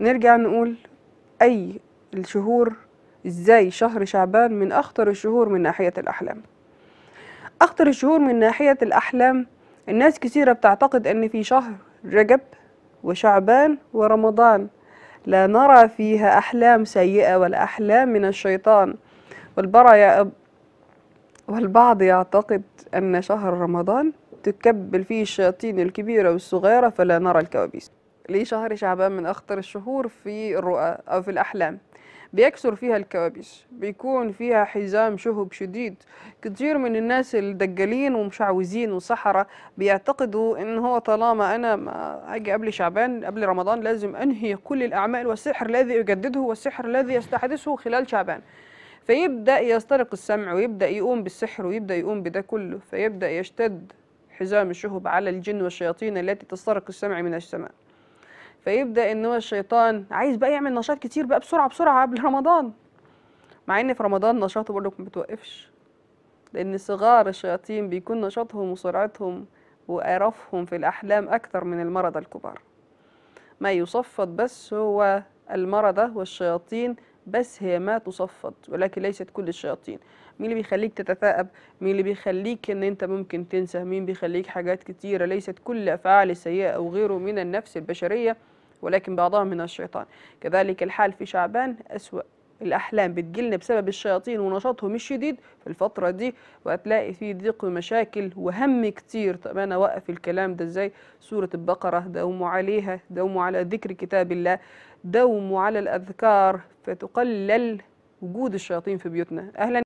نرجع نقول أي الشهور إزاي شهر شعبان من أخطر الشهور من ناحية الأحلام أخطر الشهور من ناحية الأحلام الناس كثيرة بتعتقد أن في شهر رجب وشعبان ورمضان لا نرى فيها أحلام سيئة ولا أحلام من الشيطان أب والبعض يعتقد أن شهر رمضان تكبل فيه الشياطين الكبيرة والصغيرة فلا نرى الكوابيس لشهر شعبان من أخطر الشهور في الرؤى أو في الأحلام بيكثر فيها الكوابيس بيكون فيها حزام شهب شديد كتير من الناس الدجالين ومشعوذين وسحرة بيعتقدوا ان هو طالما انا ما اجي قبل شعبان قبل رمضان لازم انهي كل الاعمال والسحر الذي اجدده والسحر الذي يستحدثه خلال شعبان فيبدا يسترق السمع ويبدا يقوم بالسحر ويبدا يقوم بده كله فيبدا يشتد حزام الشهب على الجن والشياطين التي تسترق السمع من السماء فيبدا ان هو الشيطان عايز بقى يعمل نشاط كتير بقى بسرعه بسرعه قبل رمضان مع ان في رمضان نشاطه برضه ما بتوقفش لان صغار الشياطين بيكون نشاطهم وسرعتهم وقرفهم في الاحلام اكثر من المرضى الكبار ما يصفد بس هو المرضى والشياطين بس هي ما تصفد ولكن ليست كل الشياطين مين اللي بيخليك تتثاءب مين اللي بيخليك ان انت ممكن تنسى مين بيخليك حاجات كتيره ليست كل افعال السيئه او غيره من النفس البشريه ولكن بعضها من الشيطان كذلك الحال في شعبان اسوا الأحلام بتجيلنا بسبب الشياطين ونشاطهم الشديد في الفترة دي وهتلاقي في ضيق ومشاكل وهم كتير طب أنا اوقف الكلام ده إزاي سورة البقرة داوموا عليها داوموا على ذكر كتاب الله داوموا على الأذكار فتقلل وجود الشياطين في بيوتنا أهلا